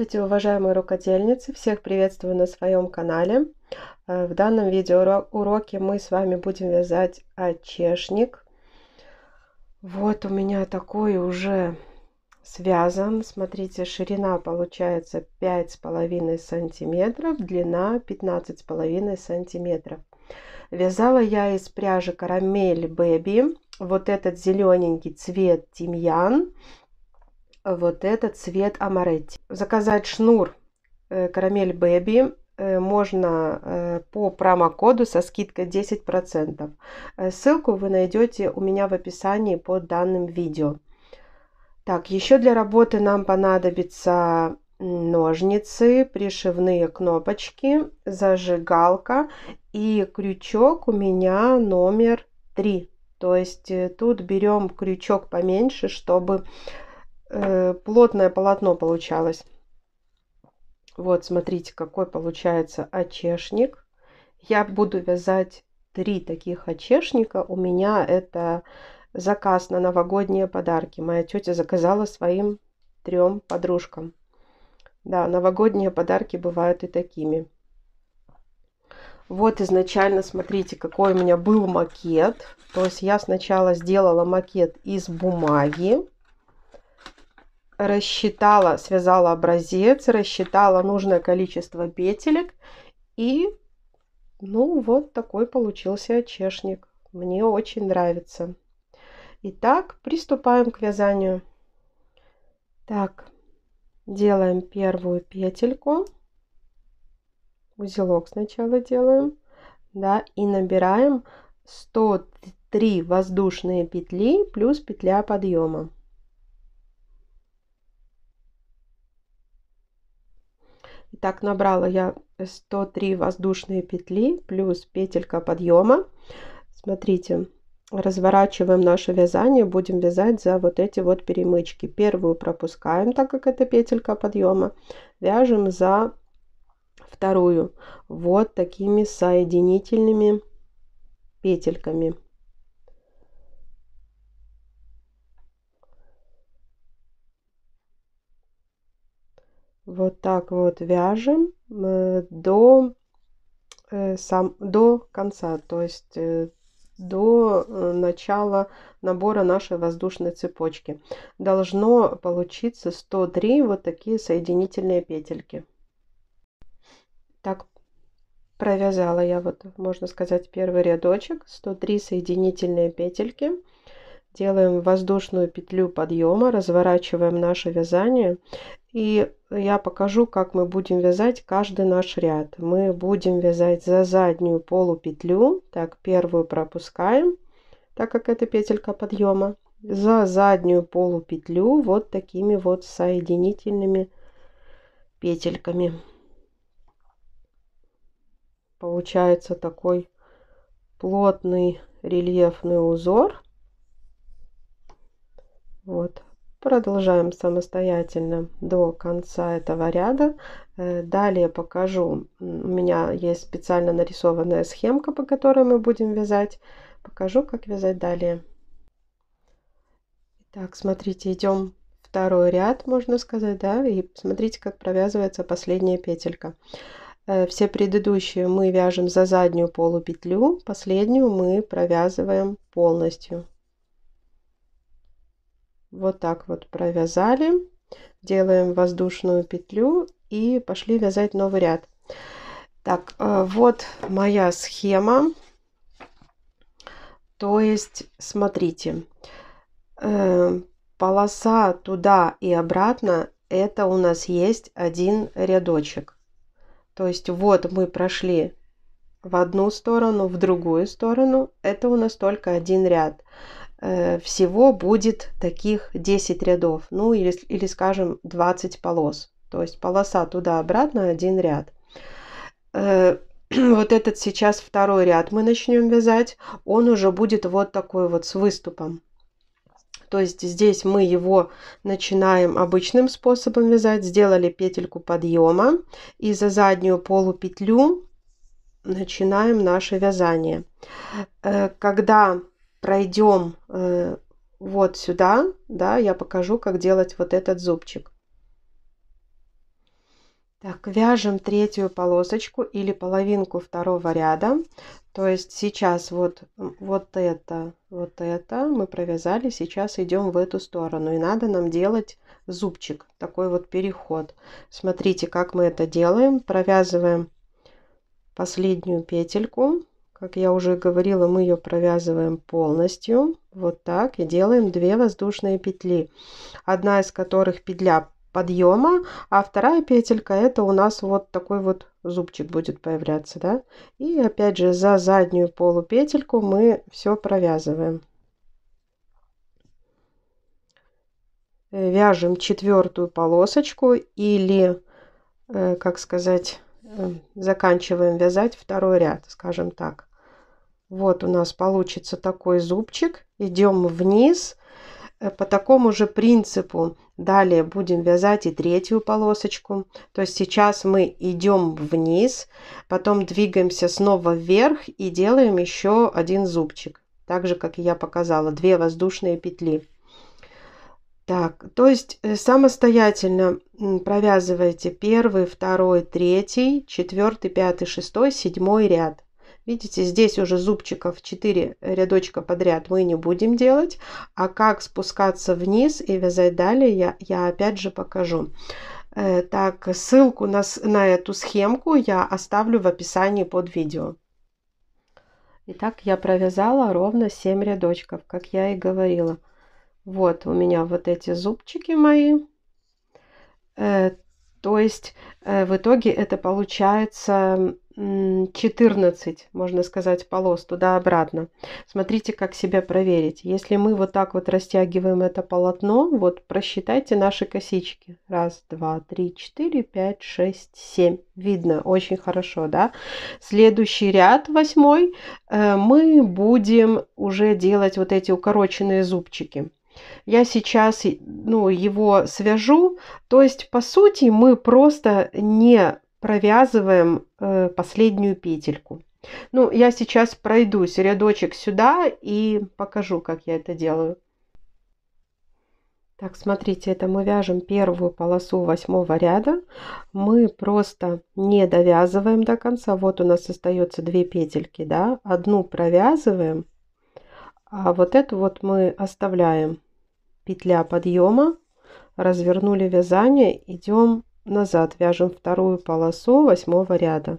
Здравствуйте, уважаемые рукодельницы! Всех приветствую на своем канале. Э, в данном видеоуроке мы с вами будем вязать очешник. Вот у меня такой уже связан. Смотрите, ширина получается пять с половиной сантиметров, длина пятнадцать с половиной сантиметров. Вязала я из пряжи карамель Бэби. Вот этот зелененький цвет тимьян вот этот цвет амаретти. Заказать шнур э, карамель бэби э, можно э, по промокоду со скидкой 10%. Ссылку вы найдете у меня в описании под данным видео. Так, еще для работы нам понадобится ножницы, пришивные кнопочки, зажигалка и крючок у меня номер 3. То есть тут берем крючок поменьше, чтобы э, плотное полотно получалось. Вот, смотрите, какой получается очешник. Я буду вязать три таких очешника. У меня это заказ на новогодние подарки. Моя тетя заказала своим трем подружкам. Да, новогодние подарки бывают и такими. Вот изначально, смотрите, какой у меня был макет. То есть я сначала сделала макет из бумаги рассчитала, связала образец, рассчитала нужное количество петелек и ну вот такой получился чешник. Мне очень нравится. Итак, приступаем к вязанию. Так, делаем первую петельку. Узелок сначала делаем. Да, и набираем 103 воздушные петли плюс петля подъема. Итак, набрала я 103 воздушные петли плюс петелька подъема. Смотрите, разворачиваем наше вязание, будем вязать за вот эти вот перемычки. Первую пропускаем, так как это петелька подъема, вяжем за вторую вот такими соединительными петельками. вот так вот вяжем э, до, э, сам, до конца, то есть э, до начала набора нашей воздушной цепочки. Должно получиться 103 вот такие соединительные петельки. Так, провязала я вот, можно сказать, первый рядочек, 103 соединительные петельки. Делаем воздушную петлю подъема, разворачиваем наше вязание. И я покажу, как мы будем вязать каждый наш ряд. Мы будем вязать за заднюю полупетлю. Так, первую пропускаем, так как это петелька подъема. За заднюю полупетлю вот такими вот соединительными петельками. Получается такой плотный рельефный узор. Вот Продолжаем самостоятельно до конца этого ряда. Э, далее покажу, у меня есть специально нарисованная схемка, по которой мы будем вязать. Покажу, как вязать далее. Итак, смотрите, идем второй ряд, можно сказать, да, и смотрите, как провязывается последняя петелька. Э, все предыдущие мы вяжем за заднюю полупетлю, последнюю мы провязываем полностью вот так вот провязали делаем воздушную петлю и пошли вязать новый ряд так э, вот моя схема то есть смотрите э, полоса туда и обратно это у нас есть один рядочек то есть вот мы прошли в одну сторону в другую сторону это у нас только один ряд Э, всего будет таких 10 рядов, ну или, или скажем 20 полос. То есть полоса туда-обратно один ряд. Э, вот этот сейчас второй ряд мы начнем вязать. Он уже будет вот такой вот с выступом. То есть здесь мы его начинаем обычным способом вязать. Сделали петельку подъема и за заднюю полупетлю начинаем наше вязание. Э, когда пройдем э, вот сюда, да, я покажу, как делать вот этот зубчик. Так, вяжем третью полосочку или половинку второго ряда. То есть сейчас вот, вот это, вот это мы провязали, сейчас идем в эту сторону. И надо нам делать зубчик, такой вот переход. Смотрите, как мы это делаем. Провязываем последнюю петельку как я уже говорила, мы ее провязываем полностью. Вот так. И делаем две воздушные петли. Одна из которых петля подъема, а вторая петелька это у нас вот такой вот зубчик будет появляться, да. И опять же за заднюю полупетельку мы все провязываем. Вяжем четвертую полосочку или, э, как сказать, э, заканчиваем вязать второй ряд, скажем так. Вот у нас получится такой зубчик. Идем вниз. Э, по такому же принципу далее будем вязать и третью полосочку. То есть сейчас мы идем вниз, потом двигаемся снова вверх и делаем еще один зубчик. Так же, как я показала, две воздушные петли. Так, то есть э, самостоятельно провязывайте первый, второй, третий, четвертый, пятый, шестой, седьмой ряд. Видите, здесь уже зубчиков 4 рядочка подряд мы не будем делать. А как спускаться вниз и вязать далее, я, я опять же покажу. Э, так, ссылку на, на эту схемку я оставлю в описании под видео. Итак, я провязала ровно 7 рядочков, как я и говорила. Вот у меня вот эти зубчики мои. Э, то есть э, в итоге это получается 14, можно сказать, полос туда-обратно. Смотрите, как себя проверить. Если мы вот так вот растягиваем это полотно, вот просчитайте наши косички. Раз, два, три, четыре, пять, шесть, семь. Видно очень хорошо, да? Следующий ряд, восьмой, э, мы будем уже делать вот эти укороченные зубчики. Я сейчас ну, его свяжу. То есть, по сути, мы просто не провязываем э, последнюю петельку. Ну, я сейчас пройдусь рядочек сюда и покажу, как я это делаю. Так, смотрите, это мы вяжем первую полосу восьмого ряда. Мы просто не довязываем до конца. Вот у нас остается две петельки, да. Одну провязываем, а вот эту вот мы оставляем. Петля подъема, развернули вязание, идем назад вяжем вторую полосу восьмого ряда.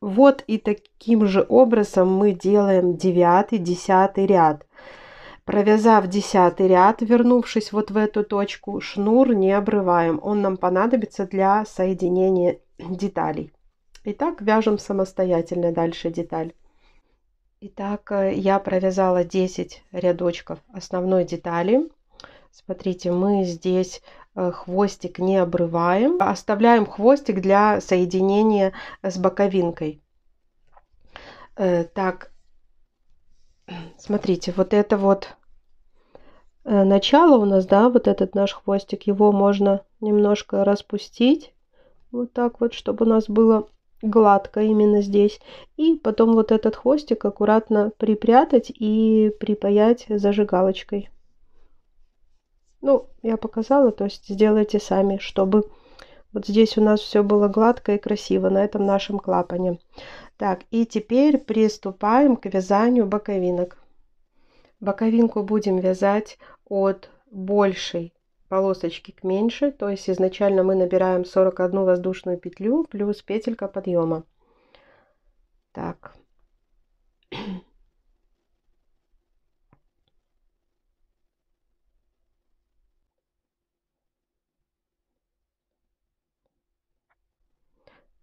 Вот и таким же образом мы делаем 9 десятый ряд. Провязав десятый ряд, вернувшись вот в эту точку, шнур не обрываем. Он нам понадобится для соединения деталей. Итак, вяжем самостоятельно дальше деталь. Итак, э, я провязала 10 рядочков основной детали. Смотрите, мы здесь Э, хвостик не обрываем, оставляем хвостик для соединения с боковинкой. Э, так, смотрите, вот это вот э, начало у нас, да, вот этот наш хвостик, его можно немножко распустить, вот так вот, чтобы у нас было гладко именно здесь. И потом вот этот хвостик аккуратно припрятать и припаять зажигалочкой. Ну, я показала, то есть сделайте сами, чтобы вот здесь у нас все было гладко и красиво на этом нашем клапане. Так, и теперь приступаем к вязанию боковинок. Боковинку будем вязать от большей полосочки к меньшей, то есть изначально мы набираем 41 воздушную петлю плюс петелька подъема. Так,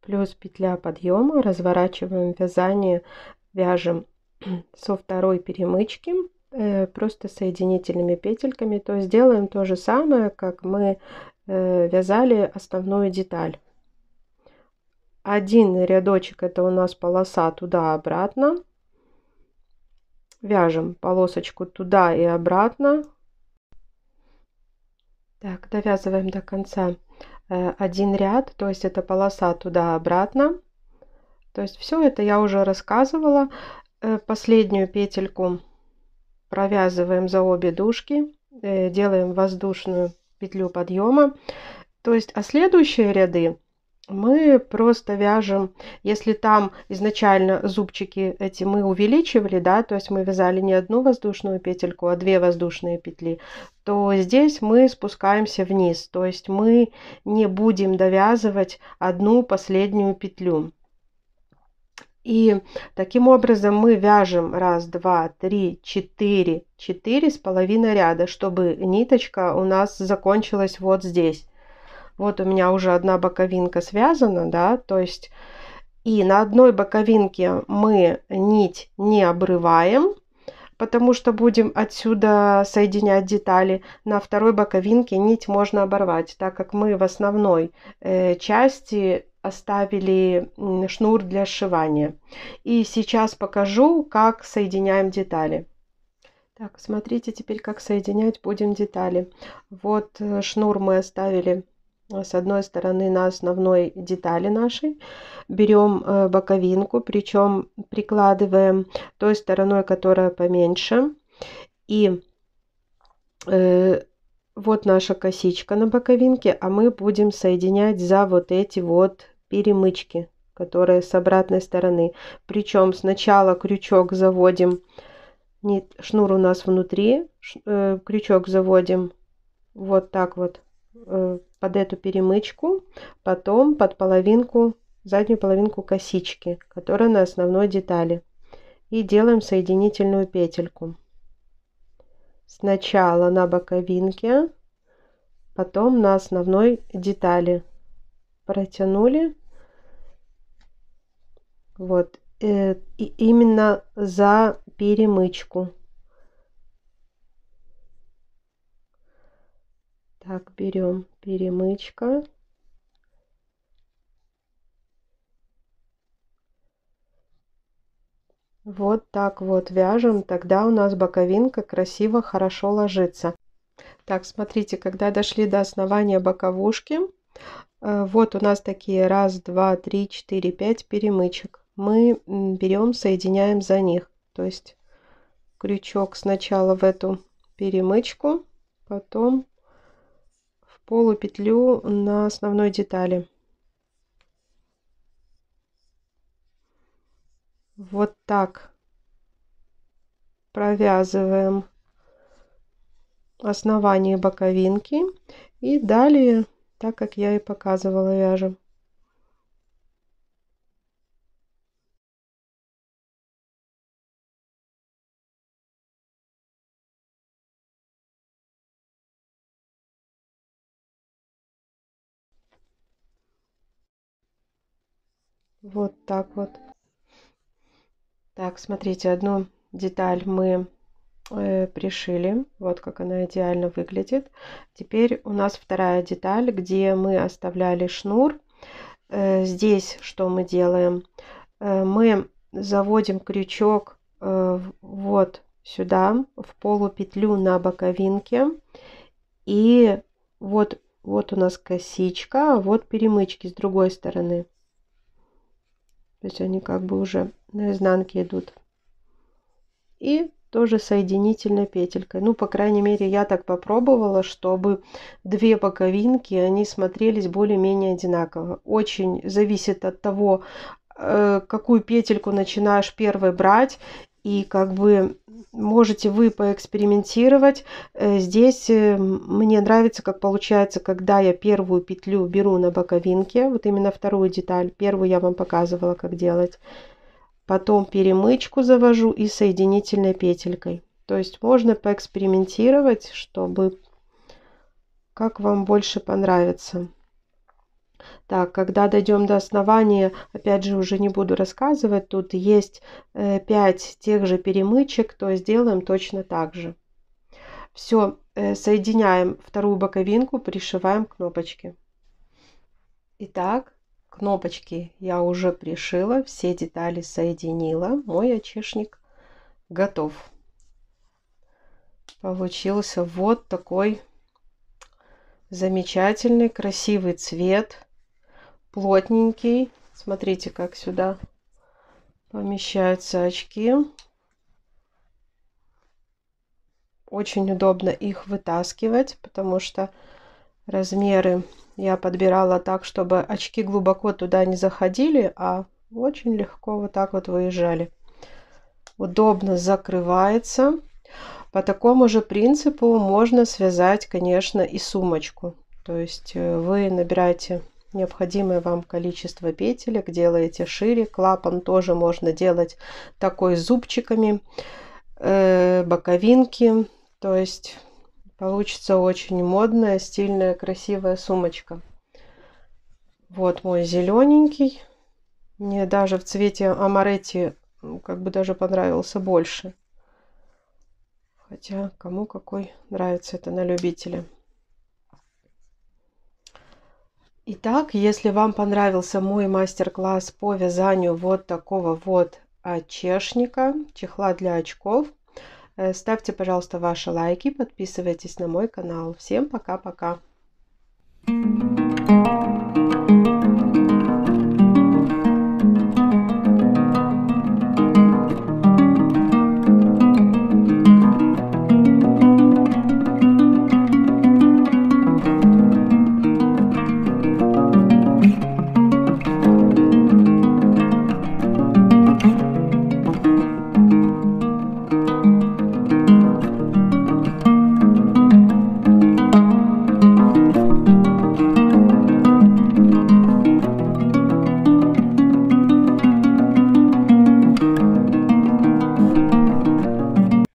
плюс петля подъема, разворачиваем вязание, вяжем со второй перемычки э, просто соединительными петельками, то есть делаем то же самое, как мы э, вязали основную деталь. Один рядочек это у нас полоса туда-обратно. Вяжем полосочку туда и обратно. Так, довязываем до конца Э, один ряд, то есть это полоса туда-обратно. То есть все это я уже рассказывала. Э, последнюю петельку провязываем за обе дужки, э, делаем воздушную петлю подъема. То есть, а следующие ряды мы просто вяжем, если там изначально зубчики эти мы увеличивали, да, то есть мы вязали не одну воздушную петельку, а две воздушные петли, то здесь мы спускаемся вниз, то есть мы не будем довязывать одну последнюю петлю. И таким образом мы вяжем раз, два, три, четыре, четыре с половиной ряда, чтобы ниточка у нас закончилась вот здесь. Вот у меня уже одна боковинка связана, да, то есть и на одной боковинке мы нить не обрываем, потому что будем отсюда соединять детали. На второй боковинке нить можно оборвать, так как мы в основной э, части оставили шнур для сшивания. И сейчас покажу, как соединяем детали. Так, смотрите теперь, как соединять будем детали. Вот э, шнур мы оставили с одной стороны на основной детали нашей, берем э, боковинку, причем прикладываем той стороной, которая поменьше. И э, вот наша косичка на боковинке, а мы будем соединять за вот эти вот перемычки, которые с обратной стороны. Причем сначала крючок заводим, нет, шнур у нас внутри, ш, э, крючок заводим вот так вот э, под эту перемычку, потом под половинку, заднюю половинку косички, которая на основной детали. И делаем соединительную петельку. Сначала на боковинке, потом на основной детали. Протянули. Вот. Э, и именно за перемычку. Так, берем перемычка. Вот так вот вяжем, тогда у нас боковинка красиво, хорошо ложится. Так, смотрите, когда дошли до основания боковушки, э, вот у нас такие раз, два, три, четыре, пять перемычек. Мы берем, соединяем за них. То есть крючок сначала в эту перемычку, потом полупетлю на основной детали. Вот так провязываем основание боковинки и далее так как я и показывала вяжем Вот так вот. Так, смотрите, одну деталь мы э, пришили. Вот как она идеально выглядит. Теперь у нас вторая деталь, где мы оставляли шнур. Э, здесь что мы делаем? Э, мы заводим крючок вот сюда, в полупетлю на боковинке. И вот, вот у нас косичка, а вот перемычки с другой стороны. То есть они как бы уже на изнанке идут. И тоже соединительной петелькой. Ну, по крайней мере, я так попробовала, чтобы две боковинки, они смотрелись более-менее одинаково. Очень зависит от того, э, какую петельку начинаешь первой брать и как бы можете вы поэкспериментировать. Э, здесь э, мне нравится, как получается, когда я первую петлю беру на боковинке, вот именно вторую деталь, первую я вам показывала, как делать. Потом перемычку завожу и соединительной петелькой. То есть можно поэкспериментировать, чтобы как вам больше понравится. Так, когда дойдем до основания, опять же, уже не буду рассказывать, тут есть 5 э, тех же перемычек, то сделаем точно так же. Все, э, соединяем вторую боковинку, пришиваем кнопочки. Итак, кнопочки я уже пришила, все детали соединила, мой очешник готов. Получился вот такой замечательный красивый цвет плотненький. Смотрите, как сюда помещаются очки. Очень удобно их вытаскивать, потому что размеры я подбирала так, чтобы очки глубоко туда не заходили, а очень легко вот так вот выезжали. Удобно закрывается. По такому же принципу можно связать, конечно, и сумочку. То есть э, вы набираете необходимое вам количество петелек, делаете шире. Клапан тоже можно делать такой зубчиками, э, боковинки. То есть получится очень модная, стильная, красивая сумочка. Вот мой зелененький. Мне даже в цвете амаретти как бы даже понравился больше. Хотя кому какой нравится это на любителя. Итак, если вам понравился мой мастер-класс по вязанию вот такого вот чешника, чехла для очков, э, ставьте, пожалуйста, ваши лайки, подписывайтесь на мой канал. Всем пока-пока! Thank you.